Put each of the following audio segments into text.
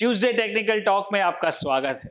Tuesday technical talk में आपका स्वागत है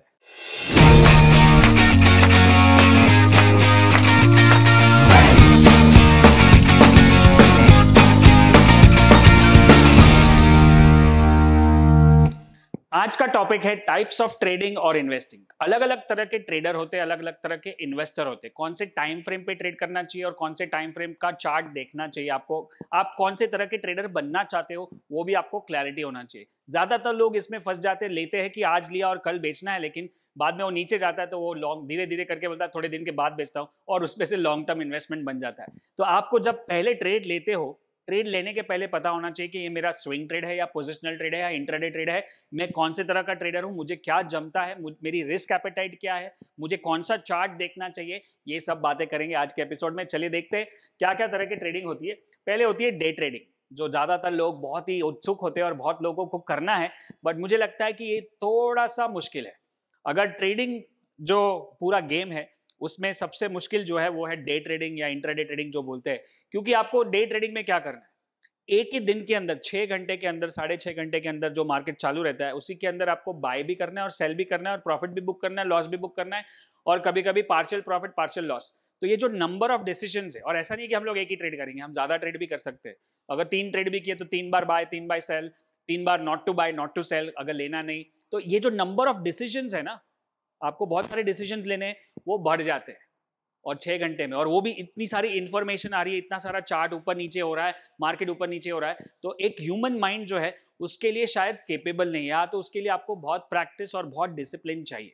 आज का टॉपिक है टाइप्स ऑफ ट्रेडिंग और इन्वेस्टिंग अलग अलग तरह के ट्रेडर होते हैं अलग अलग तरह के इन्वेस्टर होते हैं कौन से टाइम फ्रेम पे ट्रेड करना चाहिए और कौन से टाइम फ्रेम का चार्ट देखना चाहिए आपको आप कौन से तरह के ट्रेडर बनना चाहते हो वो भी आपको क्लैरिटी होना चाहिए ज़्यादातर लोग इसमें फंस जाते लेते हैं कि आज लिया और कल बेचना है लेकिन बाद में वो नीचे जाता है तो वो लॉन्ग धीरे धीरे करके बोलता है थोड़े दिन के बाद बेचता हूँ और उसमें से लॉन्ग टर्म इन्वेस्टमेंट बन जाता है तो आपको जब पहले ट्रेड लेते हो ट्रेड लेने के पहले पता होना चाहिए कि ये मेरा स्विंग ट्रेड है या पोजिशनल ट्रेड है या इंटरडे ट्रेड है मैं कौन से तरह का ट्रेडर हूँ मुझे क्या जमता है मेरी रिस्क एपेटाइट क्या है मुझे कौन सा चार्ट देखना चाहिए ये सब बातें करेंगे आज के एपिसोड में चलिए देखते हैं क्या क्या तरह की ट्रेडिंग होती है पहले होती है डे ट्रेडिंग जो ज़्यादातर लोग बहुत ही उत्सुक होते हैं और बहुत लोगों को करना है बट मुझे लगता है कि ये थोड़ा सा मुश्किल है अगर ट्रेडिंग जो पूरा गेम है उसमें सबसे मुश्किल जो है वो है डे ट्रेडिंग या इंटरडे ट्रेडिंग जो बोलते हैं क्योंकि आपको डे ट्रेडिंग में क्या करना है एक ही दिन के अंदर छः घंटे के अंदर साढ़े छः घंटे के अंदर जो मार्केट चालू रहता है उसी के अंदर आपको बाय भी करना है और सेल भी करना है और प्रॉफिट भी बुक करना है लॉस भी बुक करना है और कभी कभी पार्शियल प्रॉफिट पार्शियल लॉस तो ये जो नंबर ऑफ डिसीजन है और ऐसा नहीं कि हम लोग एक ही ट्रेड करेंगे हम ज्यादा ट्रेड भी कर सकते हैं अगर तीन ट्रेड भी किए तो तीन बार बाय तीन बाय सेल तीन बार not to buy not to sell अगर लेना नहीं तो ये जो नंबर ऑफ डिसीजन है ना आपको बहुत सारे डिसीजन लेने वो बढ़ जाते हैं और छः घंटे में और वो भी इतनी सारी इन्फॉर्मेशन आ रही है इतना सारा चार्ट ऊपर नीचे हो रहा है मार्केट ऊपर नीचे हो रहा है तो एक ह्यूमन माइंड जो है उसके लिए शायद केपेबल नहीं है या तो उसके लिए आपको बहुत प्रैक्टिस और बहुत डिसिप्लिन चाहिए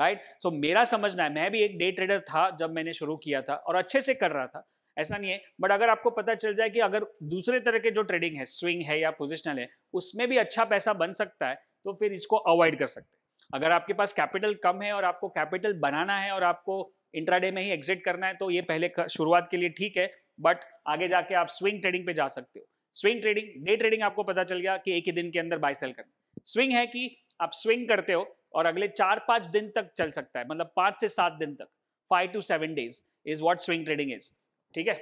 राइट सो so, मेरा समझना है मैं भी एक डे ट्रेडर था जब मैंने शुरू किया था और अच्छे से कर रहा था ऐसा नहीं है बट अगर आपको पता चल जाए कि अगर दूसरे तरह के जो ट्रेडिंग है स्विंग है या पोजिशनल है उसमें भी अच्छा पैसा बन सकता है तो फिर इसको अवॉइड कर सकते हैं अगर आपके पास कैपिटल कम है और आपको कैपिटल बनाना है और आपको इंट्राडे में ही एग्जिट करना है तो ये पहले शुरुआत के लिए ठीक है बट आगे जाके आप स्विंग ट्रेडिंग पे जा सकते हो स्विंग ट्रेडिंग डे ट्रेडिंग आपको पता चल गया कि एक ही दिन के अंदर बाय सेल करना स्विंग है कि आप स्विंग करते हो और अगले चार पांच दिन तक चल सकता है मतलब पांच से सात दिन तक five to seven days is what swing trading is ठीक है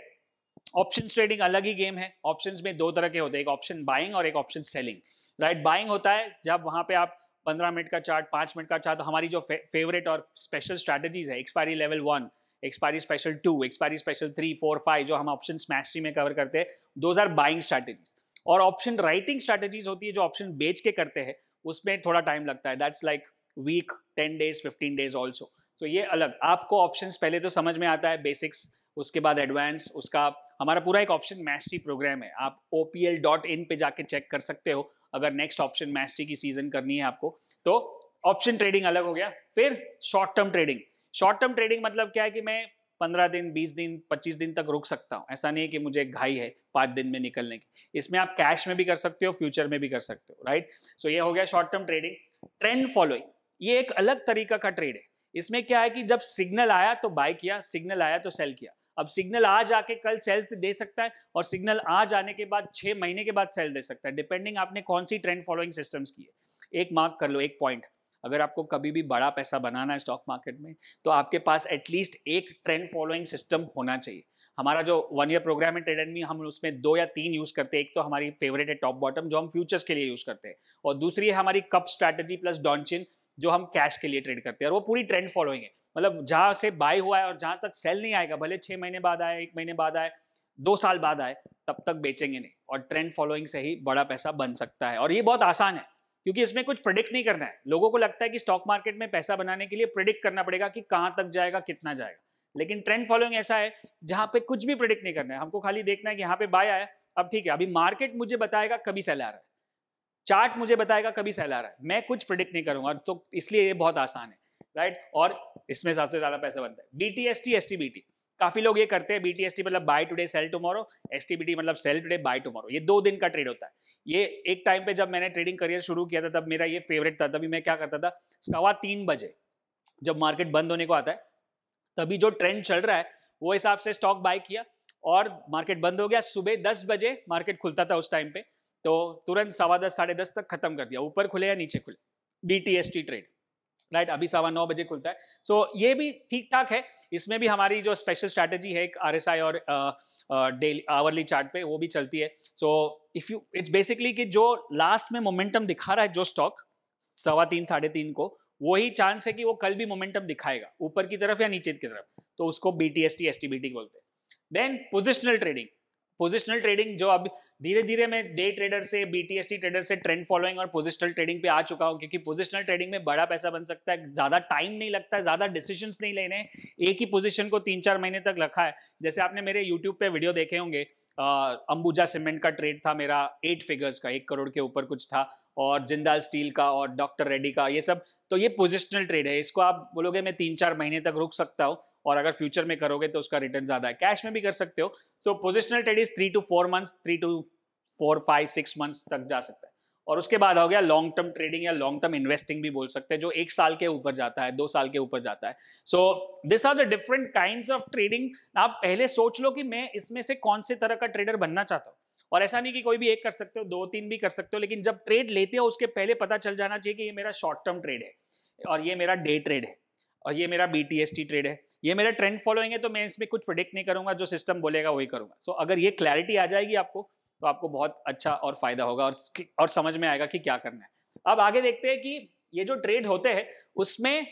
ऑप्शन ट्रेडिंग अलग ही गेम है ऑप्शन में दो तरह के होते हैं एक ऑप्शन बाइंग और एक ऑप्शन सेलिंग राइट बाइंग होता है जब वहां पे आप पंद्रह मिनट का चार्ट पांच मिनट का चार्ट तो हमारी जो फेवरेट और स्पेशल स्ट्रैटेजीज है expiry level one expiry special two expiry special three four five जो हम ऑप्शन मैस्ट्री में कवर करते हैं दो आर बाइंग स्ट्रैटेजीज और ऑप्शन राइटिंग स्ट्रैटेजीज होती है जो ऑप्शन बेच के करते हैं उसमें थोड़ा टाइम लगता है that's like like week ten days fifteen days also तो ये अलग आपको ऑप्शन पहले तो समझ में आता है बेसिक्स उसके बाद एडवांस उसका हमारा पूरा एक ऑप्शन मैस्टी प्रोग्राम है आप O P L dot in पे जाके चेक कर सकते हो अगर नेक्स्ट ऑप्शन मैस्ट्री की सीजन करनी है आपको तो ऑप्शन ट्रेडिंग अलग हो गया फिर short term trading short term trading मतलब क्या है कि मैं पंद्रह दिन बीस दिन पच्चीस दिन तक रुक सकता हूँ ऐसा नहीं है कि मुझे घाई है पाँच दिन में निकलने की इसमें आप कैश में भी कर सकते हो फ्यूचर में भी कर सकते हो राइट सो so ये हो गया short term trading trend following ये एक अलग तरीका का ट्रेड है इसमें क्या है कि जब सिग्नल आया तो बाय किया सिग्नल आया तो सेल किया अब सिग्नल आज आके कल सेल से दे सकता है और सिग्नल आज आने के बाद छह महीने के बाद सेल दे सकता है डिपेंडिंग आपने कौन सी ट्रेंड फॉलोइंग सिस्टम्स की है एक मार्क कर लो एक पॉइंट अगर आपको कभी भी बड़ा पैसा बनाना है स्टॉक मार्केट में तो आपके पास एटलीस्ट एक ट्रेंड फॉलोइंग सिस्टम होना चाहिए हमारा जो वन ईयर प्रोग्राम है ट्रेड एंडमी हम उसमें दो या तीन यूज़ करते हैं एक तो हमारी फेवरेट है टॉप बॉटम जो हम फ्यूचर्स के लिए यूज़ करते हैं और दूसरी है हमारी कप स्ट्रैटेजी प्लस डॉन्चिन जो हम कैश के लिए ट्रेड करते हैं और वो पूरी ट्रेंड फॉलोइंग है मतलब जहाँ से बाय हुआ है और जहाँ तक सेल नहीं आएगा भले छः महीने बाद आए एक महीने बाद आए दो साल बाद आए तब तक बेचेंगे नहीं और ट्रेंड फॉलोइंग से ही बड़ा पैसा बन सकता है और ये बहुत आसान है क्योंकि इसमें कुछ प्रिडिक्ट नहीं करना है लोगों को लगता है कि स्टॉक मार्केट में पैसा बनाने के लिए प्रिडिक्ट करना पड़ेगा कि कहाँ तक जाएगा कितना जाएगा लेकिन ट्रेंड फॉलोइंग ऐसा है जहाँ पे कुछ भी प्रिडिक्ट नहीं करना है हमको खाली देखना है कि यहाँ पे बाय आया अब ठीक है अभी मार्केट मुझे बताएगा कभी सेल आ रहा है चार्ट मुझे बताएगा कभी सेल आ रहा है मैं कुछ प्रिडिक्ट नहीं करूंगा तो इसलिए ये बहुत आसान है राइट और इसमें सबसे ज़्यादा पैसा बनता है B T S T S T B T काफ़ी लोग ये करते हैं बी टी एस टी मतलब buy today sell tomorrow S T B T मतलब सेल टुडे बाय टुमारो ये दो दिन का ट्रेड होता है ये एक टाइम पे जब मैंने ट्रेडिंग करियर शुरू किया था तब मेरा ये फेवरेट था तभी मैं क्या करता था सवा तीन बजे जब मार्केट बंद होने को आता है तभी जो ट्रेंड चल रहा है वो हिसाब से स्टॉक बाय किया और मार्केट बंद हो गया सुबह दस बजे मार्केट खुलता था उस टाइम पे तो तुरंत सवा दस साढ़े दस तक खत्म कर दिया ऊपर खुले या नीचे खुले D T S T trade right अभी सवा नौ बजे खुलता है सो so, ये भी ठीक ठाक है इसमें भी हमारी जो स्पेशल स्ट्रैटेजी है एक आर एस आई और डेली आवरली चार्ट पे वो भी चलती है so if you it's basically कि जो लास्ट में मोमेंटम दिखा रहा है जो स्टॉक सवा तीन साढ़े तीन को वही चांस है कि वो कल भी मोमेंटम दिखाएगा ऊपर की तरफ या नीचे की तरफ तो उसको B T S T S T B T बोलते हैं then positional trading positional trading जो अब धीरे धीरे मैं डे ट्रेडर से बीटीएसटी ट्रेडर से ट्रेंड फॉलोइंग और पोजिशनल ट्रेडिंग पे आ चुका हूँ क्योंकि पोजिशनल ट्रेडिंग में बड़ा पैसा बन सकता है ज़्यादा टाइम नहीं लगता है ज़्यादा डिसीजन नहीं लेने एक ही पोजिशन को तीन चार महीने तक रखा है जैसे आपने मेरे यूट्यूब पे वीडियो देखे होंगे अंबुजा सीमेंट का ट्रेड था मेरा एट फिगर्स का एक करोड़ के ऊपर कुछ था और जिंदाल स्टील का और डॉक्टर रेड्डी का ये सब तो ये पोजिशनल ट्रेड है इसको आप बोलोगे मैं तीन चार महीने तक रुक सकता हूँ और अगर फ्यूचर में करोगे तो उसका रिटर्न ज़्यादा है कैश में भी कर सकते हो so positional trade is three to four months three to four five six months तक जा सकता है और उसके बाद हो गया लॉन्ग टर्म ट्रेडिंग या लॉन्ग टर्म इन्वेस्टिंग भी बोल सकते हैं जो एक साल के ऊपर जाता है दो साल के ऊपर जाता है so this are the different kind of trading आप पहले सोच लो कि मैं इसमें से कौन से तरह का ट्रेडर बनना चाहता हूँ और ऐसा नहीं कि कोई भी एक कर सकते हो दो तीन भी कर सकते हो लेकिन जब ट्रेड लेते हो उसके पहले पता चल जाना चाहिए कि ये मेरा शॉर्ट टर्म ट्रेड है और ये मेरा डे ट्रेड है और ये मेरा बी ट्रेड है ये मेरा ट्रेंड फॉलोइंग है तो मैं इसमें कुछ प्रोडिक्ट नहीं करूंगा जो सिस्टम बोलेगा वही करूंगा सो so, अगर ये क्लैरिटी आ जाएगी आपको तो आपको बहुत अच्छा और फायदा होगा और और समझ में आएगा कि क्या करना है अब आगे देखते हैं कि ये जो ट्रेड होते हैं उसमें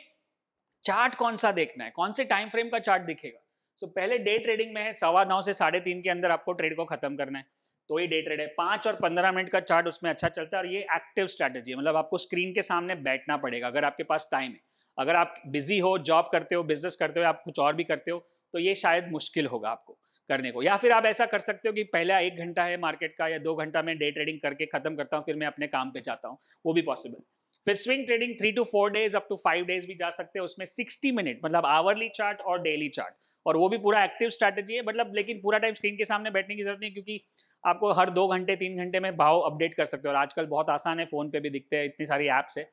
चार्ट कौन सा देखना है कौन से टाइम फ्रेम का चार्ट दिखेगा सो so, पहले डे ट्रेडिंग में है सवा नौ से साढ़े तीन के अंदर आपको ट्रेड को खत्म करना है तो ये डे ट्रेड है पाँच और पंद्रह मिनट का चार्ट उसमें अच्छा चलता है और ये एक्टिव स्ट्रैटेजी है मतलब आपको स्क्रीन के सामने बैठना पड़ेगा अगर आपके पास टाइम है अगर आप बिजी हो जॉब करते हो बिजनेस करते हो आप कुछ और भी करते हो तो ये शायद मुश्किल होगा आपको करने को या फिर आप ऐसा कर सकते हो कि पहला एक घंटा है मार्केट का या दो घंटा मैं डे ट्रेडिंग करके खत्म करता हूँ फिर मैं अपने काम पे जाता हूँ वो भी पॉसिबल फिर swing trading three to four days up to five days भी जा सकते हैं उसमें सिक्सटी मिनट मतलब आवरली चार्ट और डेली चार्ट और वो भी पूरा एक्टिव स्ट्रैटेजी है मतलब लेकिन पूरा टाइम स्क्रीन के सामने बैठने की जरूरत नहीं क्योंकि आपको हर दो घंटे तीन घंटे में भाव अपडेट कर सकते हो और आजकल बहुत आसान है फोन पे भी दिखते हैं इतनी सारी ऐप्स है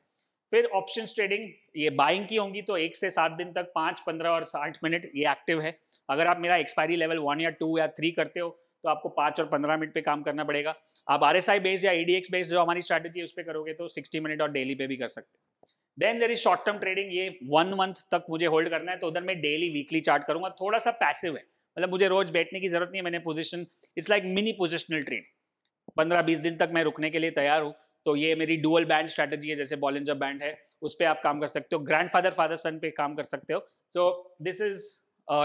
फिर ऑप्शन ट्रेडिंग ये बाइंग की होंगी तो एक से सात दिन तक पाँच पंद्रह और साठ मिनट ये एक्टिव है अगर आप मेरा एक्सपायरी लेवल वन या टू या थ्री करते हो तो आपको पाँच और पंद्रह मिनट पे काम करना पड़ेगा आप आर एस आई बेस्ड या ई डी एक्स बेस्ड जो हमारी स्ट्रैटेजी है उस पर करोगे तो सिक्सटी मिनट और डेली पे भी कर सकते हैं then there is short term trading ये वन मंथ तक मुझे होल्ड करना है तो उधर मैं डेली वीकली चार्ट करूंगा थोड़ा सा पैसिव है मतलब मुझे रोज बैठने की जरूरत नहीं है मैंने position it's like mini positional trade पंद्रह बीस दिन तक मैं रुकने के लिए तैयार हूँ तो ये मेरी डुअल बैंड स्ट्रैटेजी है जैसे बॉल बैंड है उस पर आप काम कर सकते हो ग्रैंडफादर फादर सन पे काम कर सकते हो so this is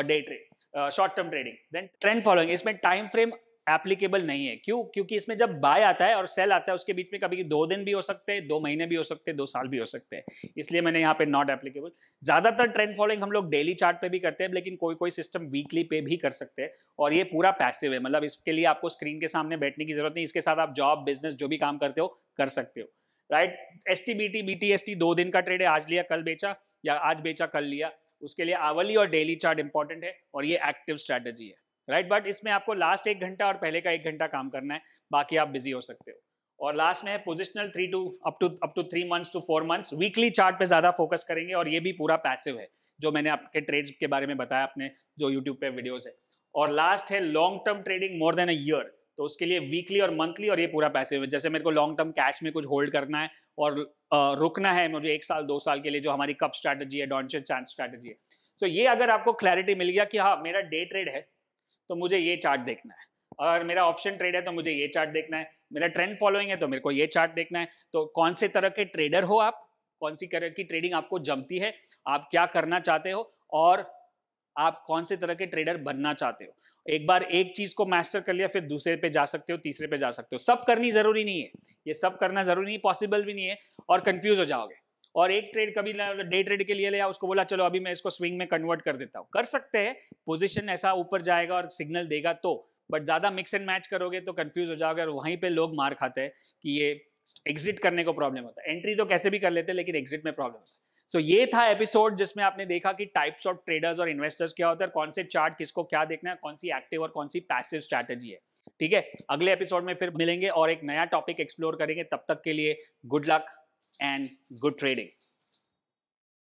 day trade short term trading then trend following इसमें टाइम फ्रेम एप्लीकेबल नहीं है क्यों क्योंकि इसमें जब बाय आता है और सेल आता है उसके बीच में कभी दो दिन भी हो सकते हैं दो महीने भी हो सकते हैं दो साल भी हो सकते हैं इसलिए मैंने यहाँ पे नॉट एप्लीकेबल ज़्यादातर ट्रेंड फॉलोइंग हम लोग डेली चार्ट पे भी करते हैं लेकिन कोई कोई सिस्टम वीकली पे भी कर सकते हैं और ये पूरा पैसिव है मतलब इसके लिए आपको स्क्रीन के सामने बैठने की जरूरत नहीं इसके साथ आप जॉब बिजनेस जो भी काम करते हो कर सकते हो right S T B T B T S T दो दिन का ट्रेड है आज लिया कल बेचा या आज बेचा कल लिया उसके लिए आवली और डेली चार्ट इंपॉर्टेंट है और ये एक्टिव स्ट्रैटेजी है राइट बट इसमें आपको लास्ट एक घंटा और पहले का एक घंटा काम करना है बाकी आप बिजी हो सकते हो और लास्ट में है positional three to up to up to three months to four months weekly chart पे ज़्यादा फोकस करेंगे और ये भी पूरा पैसिव है जो मैंने आपके ट्रेड्स के बारे में बताया अपने जो यूट्यूब पे वीडियोज़ है और लास्ट है long term trading more than a year तो उसके लिए वीकली और मंथली और ये पूरा पैसिव है जैसे मेरे को लॉन्ग टर्म कैश में कुछ होल्ड करना है और रुकना है मुझे एक साल दो साल के लिए जो हमारी कप स्ट्रैटेजी है डॉन्चर चांस स्ट्रैटेजी है सो so ये अगर आपको क्लैरिटी मिल गया कि हाँ मेरा डे ट्रेड है तो मुझे ये चार्ट देखना है अगर मेरा ऑप्शन ट्रेड है तो मुझे ये चार्ट देखना है मेरा ट्रेंड फॉलोइंग है तो मेरे को ये चार्ट देखना है तो कौन से तरह के ट्रेडर हो आप कौन सी तरह की ट्रेडिंग आपको जमती है आप क्या करना चाहते हो और आप कौन से तरह के ट्रेडर बनना चाहते हो एक बार एक चीज को मास्टर कर लिया फिर दूसरे पे जा सकते हो तीसरे पे जा सकते हो सब करनी जरूरी नहीं है ये सब करना जरूरी नहीं पॉसिबल भी नहीं है और कंफ्यूज हो जाओगे और एक ट्रेड कभी डे ट्रेड के लिए लिया उसको बोला चलो अभी मैं इसको स्विंग में कन्वर्ट कर देता हूँ कर सकते हैं पोजिशन ऐसा ऊपर जाएगा और सिग्नल देगा तो बट ज़्यादा मिक्स एंड मैच करोगे तो कन्फ्यूज हो जाओगे और वहीं पर लोग मार खाते हैं कि ये एग्जिट करने को प्रॉब्लम होता है एंट्री तो कैसे भी कर लेते हैं लेकिन एग्जिट में प्रॉब्लम होता है सो so, ये था एपिसोड जिसमें आपने देखा कि टाइप्स ऑफ ट्रेडर्स और इन्वेस्टर्स क्या होता है कौन से चार्ट किसको क्या देखना है कौन सी एक्टिव और कौन सी पैसिव स्ट्रैटेजी है ठीक है अगले एपिसोड में फिर मिलेंगे और एक नया टॉपिक एक्सप्लोर करेंगे तब तक के लिए good luck and good trading.